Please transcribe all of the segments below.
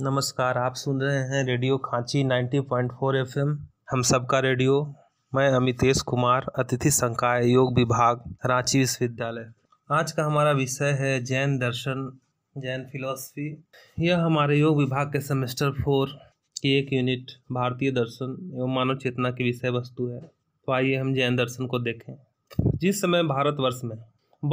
नमस्कार आप सुन रहे हैं रेडियो खांची 90.4 पॉइंट हम सबका रेडियो मैं अमितेश कुमार अतिथि संकाय योग विभाग रांची विश्वविद्यालय आज का हमारा विषय है जैन दर्शन जैन फिलॉसफी यह हमारे योग विभाग के सेमेस्टर फोर की एक यूनिट भारतीय दर्शन एवं मानव चेतना की विषय वस्तु है तो आइए हम जैन दर्शन को देखें जिस समय भारतवर्ष में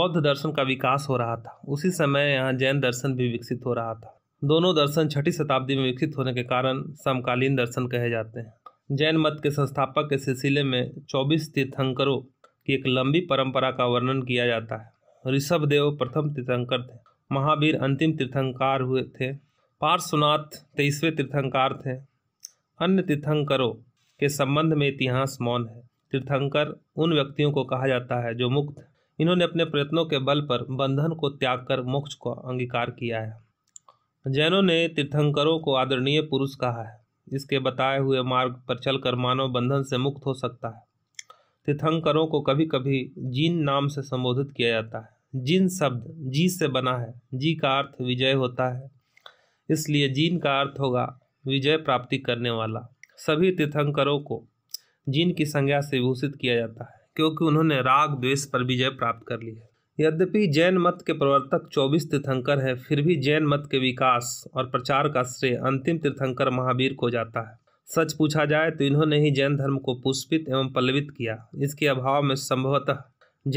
बौद्ध दर्शन का विकास हो रहा था उसी समय यहाँ जैन दर्शन भी विकसित हो रहा था दोनों दर्शन छठी शताब्दी में विकसित होने के कारण समकालीन दर्शन कहे जाते हैं जैन मत के संस्थापक के सिलसिले में चौबीस तीर्थंकरों की एक लंबी परंपरा का वर्णन किया जाता है ऋषभदेव प्रथम तीर्थंकर थे महावीर अंतिम तीर्थंकार हुए थे पार्श्वनाथ तेईसवें तीर्थंकार थे अन्य तीर्थंकरों के संबंध में इतिहास मौन है तीर्थंकर उन व्यक्तियों को कहा जाता है जो मुक्त इन्होंने अपने प्रयत्नों के बल पर बंधन को त्याग कर मोक्ष को अंगीकार किया है जैनों ने तीर्थंकरों को आदरणीय पुरुष कहा है इसके बताए हुए मार्ग पर चलकर मानव बंधन से मुक्त हो सकता है तीर्थंकरों को कभी कभी जीन नाम से संबोधित किया जाता है जीन शब्द जी से बना है जी का अर्थ विजय होता है इसलिए जीन का अर्थ होगा विजय प्राप्ति करने वाला सभी तीर्थंकरों को जीन की संज्ञा से विभूषित किया जाता है क्योंकि उन्होंने राग द्वेष पर विजय प्राप्त कर ली है यद्यपि जैन मत के प्रवर्तक चौबीस तीर्थंकर हैं फिर भी जैन मत के विकास और प्रचार का श्रेय अंतिम तीर्थंकर महावीर को जाता है सच पूछा जाए तो इन्होंने ही जैन धर्म को पुष्पित एवं पल्लवित किया इसके अभाव में संभवतः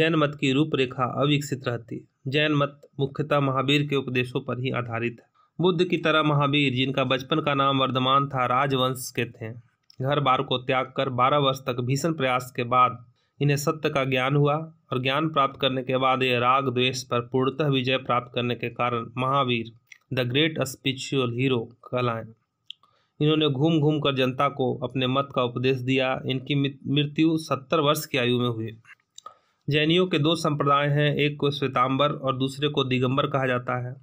जैन मत की रूपरेखा अविकसित रहती जैन मत मुख्यतः महावीर के उपदेशों पर ही आधारित है बुद्ध की तरह महावीर जिनका बचपन का नाम वर्धमान था राजवंश के थे घर बार को त्याग कर बारह वर्ष तक भीषण प्रयास के बाद इन्हें सत्य का ज्ञान हुआ और ज्ञान प्राप्त करने के बाद ये राग द्वेष पर पूर्णतः विजय प्राप्त करने के कारण Mahavir the great spiritual hero कहलाएं इन्होंने घूम घूम कर जनता को अपने मत का उपदेश दिया इनकी मृत्यु सत्तर वर्ष की आयु में हुई जैनियों के दो संप्रदाय हैं एक को श्वेतांबर और दूसरे को दिगंबर कहा जाता है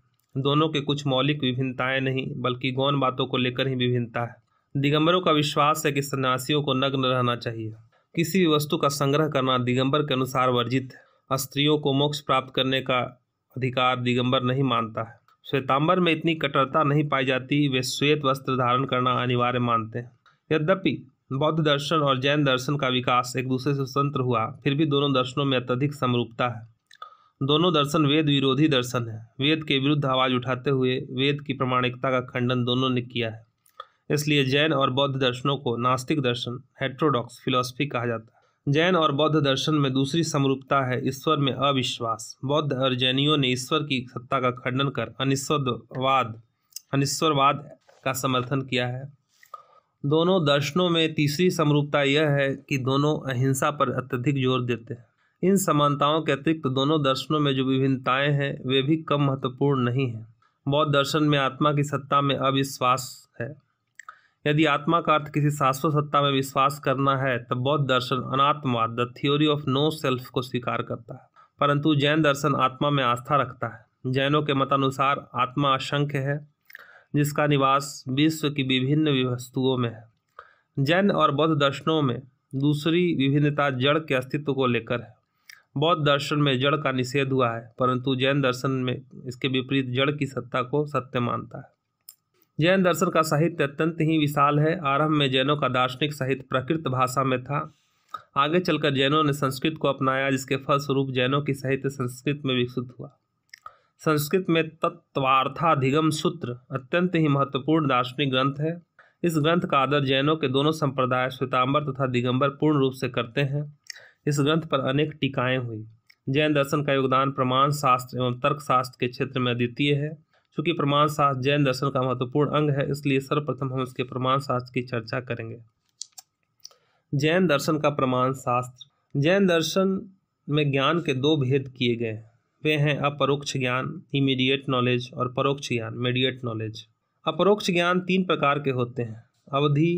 दोनों के कुछ मौलिक विभिन्नताएं नहीं बल्कि गौन बातों को लेकर ही विभिन्नता है दिगंबरों का विश्वास है कि सन्यासियों को नग्न रहना चाहिए किसी भी वस्तु का संग्रह करना दिगंबर के अनुसार वर्जित है स्त्रियों को मोक्ष प्राप्त करने का अधिकार दिगंबर नहीं मानता है श्वेतांबर में इतनी कट्टरता नहीं पाई जाती वे श्वेत वस्त्र धारण करना अनिवार्य मानते हैं यद्यपि बौद्ध दर्शन और जैन दर्शन का विकास एक दूसरे से स्वतंत्र हुआ फिर भी दोनों दर्शनों में अत्यधिक समरूपता है दोनों दर्शन वेद विरोधी दर्शन है वेद के विरुद्ध आवाज़ उठाते हुए वेद की प्रमाणिकता का खंडन दोनों ने किया है इसलिए जैन और बौद्ध दर्शनों को नास्तिक दर्शन हेट्रोडॉक्स फिलॉसफी कहा जाता है जैन और बौद्ध दर्शन में दूसरी समरूपता है ईश्वर में अविश्वास बौद्ध और जैनियों ने ईश्वर की सत्ता का खंडन कर अनिश्वरवाद अनिश्वरवाद का समर्थन किया है दोनों दर्शनों में तीसरी समरूपता यह है कि दोनों अहिंसा पर अत्यधिक जोर देते हैं इन समानताओं के अतिरिक्त दोनों दर्शनों में जो विभिन्नताएं हैं वे भी कम महत्वपूर्ण नहीं हैं बौद्ध दर्शन में आत्मा की सत्ता में अविश्वास है यदि आत्मा का अर्थ किसी शाश्वत सत्ता में विश्वास करना है तब बौद्ध दर्शन अनात्मवाद the theory of no self को स्वीकार करता है परंतु जैन दर्शन आत्मा में आस्था रखता है जैनों के मतानुसार आत्मा असंख्य है जिसका निवास विश्व की विभिन्न वस्तुओं में है जैन और बौद्ध दर्शनों में दूसरी विभिन्नता जड़ के अस्तित्व को लेकर है बौद्ध दर्शन में जड़ का निषेध हुआ है परंतु जैन दर्शन में इसके विपरीत जड़ की सत्ता को सत्य मानता है जैन दर्शन का साहित्य अत्यंत ही विशाल है आरंभ में जैनों का दार्शनिक साहित्य प्रकृत भाषा में था आगे चलकर जैनों ने संस्कृत को अपनाया जिसके फलस्वरूप जैनों की साहित्य संस्कृत में विकसित हुआ संस्कृत में तत्वार्थाधिगम सूत्र अत्यंत ही महत्वपूर्ण दार्शनिक ग्रंथ है इस ग्रंथ का आदर जैनों के दोनों संप्रदाय श्वेताम्बर तथा दिगंबर पूर्ण रूप से करते हैं इस ग्रंथ पर अनेक टीकाएँ हुई जैन दर्शन का योगदान प्रमाण शास्त्र एवं तर्कशास्त्र के क्षेत्र में अद्वितीय है चूंकि प्रमाण शास्त्र जैन दर्शन का महत्वपूर्ण अंग है इसलिए सर्वप्रथम हम इसके प्रमाण शास्त्र की चर्चा करेंगे जैन दर्शन का प्रमाण शास्त्र जैन दर्शन में ज्ञान के दो भेद किए गए हैं वे हैं अपरोक्ष ज्ञान इमीडिएट नॉलेज और परोक्ष ज्ञान मीडिएट नॉलेज अपरोक्ष ज्ञान तीन प्रकार के होते हैं अवधि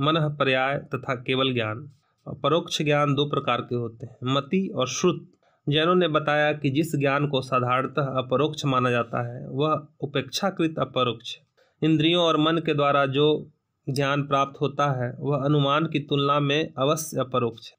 मन पर्याय तथा केवल ज्ञान और परोक्ष ज्ञान दो प्रकार के होते हैं मति और श्रुत जैनों ने बताया कि जिस ज्ञान को साधारणतः अपरोक्ष माना जाता है वह उपेक्षाकृत अपरोक्ष इंद्रियों और मन के द्वारा जो ज्ञान प्राप्त होता है वह अनुमान की तुलना में अवश्य अपरोक्ष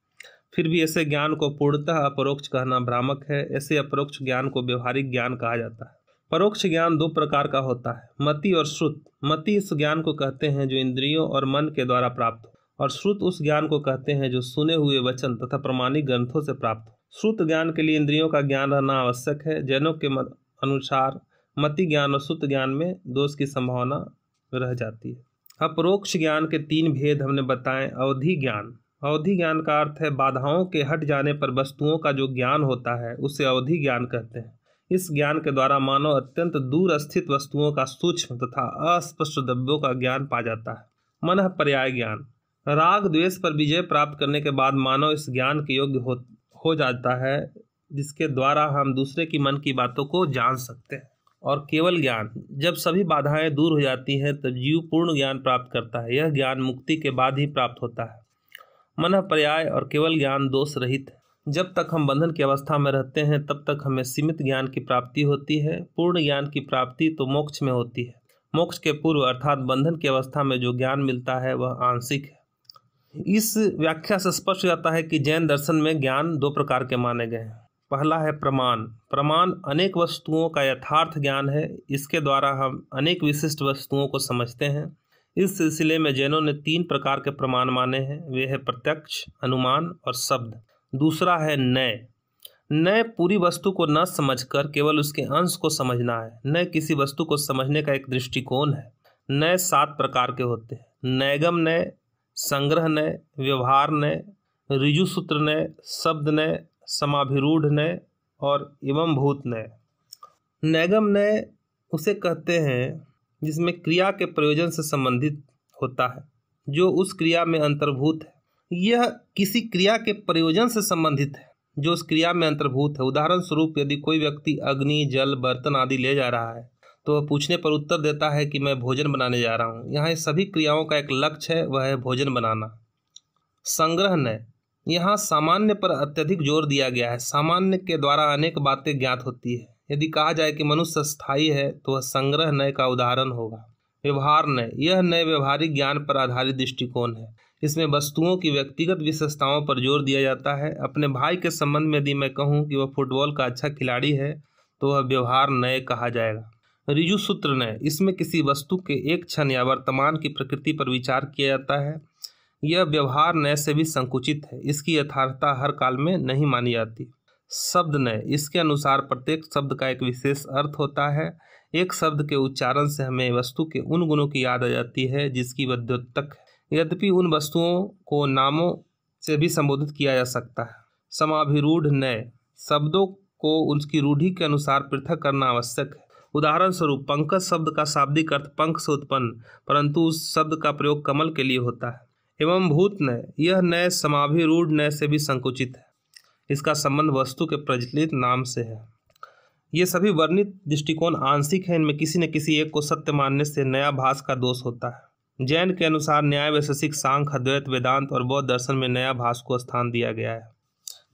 फिर भी ऐसे ज्ञान को पूर्णतः अपरोक्ष कहना भ्रामक है ऐसे अपरोक्ष ज्ञान को व्यवहारिक ज्ञान कहा जाता है परोक्ष ज्ञान दो प्रकार का होता है मति और श्रुत मति इस ज्ञान को कहते हैं जो इंद्रियों और मन के द्वारा प्राप्त हो और श्रुत उस ज्ञान को कहते हैं जो सुने हुए वचन तथा प्रमाणिक ग्रंथों से प्राप्त हो श्रुत ज्ञान के लिए इंद्रियों का ज्ञान रहना आवश्यक है जैनों के मत, अनुसार मति ज्ञान और सूत्र ज्ञान में दोष की संभावना रह जाती है अपरोक्ष ज्ञान के तीन भेद हमने बताएं अवधि ज्ञान अवधि ज्ञान का अर्थ है बाधाओं के हट जाने पर वस्तुओं का जो ज्ञान होता है उसे अवधि ज्ञान कहते हैं इस ज्ञान के द्वारा मानव अत्यंत दूर स्थित वस्तुओं का सूक्ष्म तथा अस्पष्ट द्रव्यों का ज्ञान पा जाता है मन पर्याय ज्ञान राग द्वेष पर विजय प्राप्त करने के बाद मानव इस ज्ञान के योग्य हो हो जाता है जिसके द्वारा हम दूसरे की मन की बातों को जान सकते हैं और केवल ज्ञान जब सभी बाधाएं दूर हो जाती हैं तब जीव पूर्ण ज्ञान प्राप्त करता है यह ज्ञान मुक्ति के बाद ही प्राप्त होता है मन पर्याय और केवल ज्ञान दोष रहित जब तक हम बंधन की अवस्था में रहते हैं तब तक हमें सीमित ज्ञान की प्राप्ति होती है पूर्ण ज्ञान की प्राप्ति तो मोक्ष में होती है मोक्ष के पूर्व अर्थात बंधन की अवस्था में जो ज्ञान मिलता है वह आंशिक है इस व्याख्या से स्पष्ट हो जाता है कि जैन दर्शन में ज्ञान दो प्रकार के माने गए हैं पहला है प्रमाण प्रमाण अनेक वस्तुओं का यथार्थ ज्ञान है इसके द्वारा हम अनेक विशिष्ट वस्तुओं को समझते हैं इस सिलसिले में जैनों ने तीन प्रकार के प्रमाण माने हैं वे है प्रत्यक्ष अनुमान और शब्द दूसरा है नय नय पूरी वस्तु को न समझकर केवल उसके अंश को समझना है नय किसी वस्तु को समझने का एक दृष्टिकोण है नए सात प्रकार के होते हैं नैगम नय संग्रह ने व्यवहार ने ऋजु सूत्र ने शब्द ने समाभिरूढ़ ने और एवं भूत ने नैगम ने उसे कहते हैं जिसमें क्रिया के प्रयोजन से संबंधित होता है जो उस क्रिया में अंतर्भूत है यह किसी क्रिया के प्रयोजन से संबंधित है जो उस क्रिया में अंतर्भूत है उदाहरण स्वरूप यदि कोई व्यक्ति अग्नि जल बर्तन आदि ले जा रहा है तो वह पूछने पर उत्तर देता है कि मैं भोजन बनाने जा रहा हूँ यहाँ सभी क्रियाओं का एक लक्ष्य है वह है भोजन बनाना संग्रह न यहाँ सामान्य पर अत्यधिक जोर दिया गया है सामान्य के द्वारा अनेक बातें ज्ञात होती है यदि कहा जाए कि मनुष्य स्थायी है तो वह संग्रह नय का उदाहरण होगा व्यवहार नय यह नए व्यवहारिक ज्ञान पर आधारित दृष्टिकोण है इसमें वस्तुओं की व्यक्तिगत विशेषताओं पर जोर दिया जाता है अपने भाई के संबंध में यदि मैं कहूँ कि वह फुटबॉल का अच्छा खिलाड़ी है तो वह व्यवहार नए कहा जाएगा रिजु सूत्र ने इसमें किसी वस्तु के एक क्षण या वर्तमान की प्रकृति पर विचार किया जाता है यह व्यवहार नय से भी संकुचित है इसकी यथार्थता हर काल में नहीं मानी जाती शब्द नय इसके अनुसार प्रत्येक शब्द का एक विशेष अर्थ होता है एक शब्द के उच्चारण से हमें वस्तु के उन गुणों की याद आ जाती है जिसकी वध्योत्तक है यद्यपि उन वस्तुओं को नामों से भी संबोधित किया जा सकता है समाभिरूढ़ नय शब्दों को उनकी रूढ़ी के अनुसार पृथक करना आवश्यक है उदाहरण स्वरूप पंकज शब्द का शाब्दिक अर्थ पंख से उत्पन्न परंतु उस शब्द का प्रयोग कमल के लिए होता है एवं भूत नय यह नय समाभिरूढ़ नय से भी संकुचित है इसका संबंध वस्तु के प्रचलित नाम से है ये सभी वर्णित दृष्टिकोण आंशिक हैं इनमें किसी न किसी एक को सत्य मानने से नया भाष का दोष होता है जैन के अनुसार न्याय वैशेषिक सांख अद्वैत वेदांत और बौद्ध दर्शन में नया भाष को स्थान दिया गया है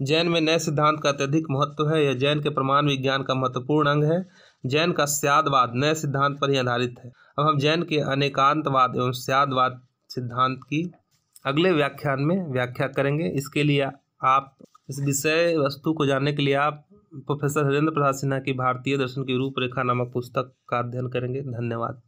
जैन में नए सिद्धांत का अत्यधिक महत्व है यह जैन के प्रमाण विज्ञान का महत्वपूर्ण अंग है जैन का स्यादवाद नए सिद्धांत पर ही आधारित है अब हम जैन के अनेकांतवाद एवं स्यादवाद सिद्धांत की अगले व्याख्यान में व्याख्या करेंगे इसके लिए आप इस विषय वस्तु को जानने के लिए आप प्रोफेसर हरेंद्र प्रसाद सिन्हा की भारतीय दर्शन की रूपरेखा नामक पुस्तक का अध्ययन करेंगे धन्यवाद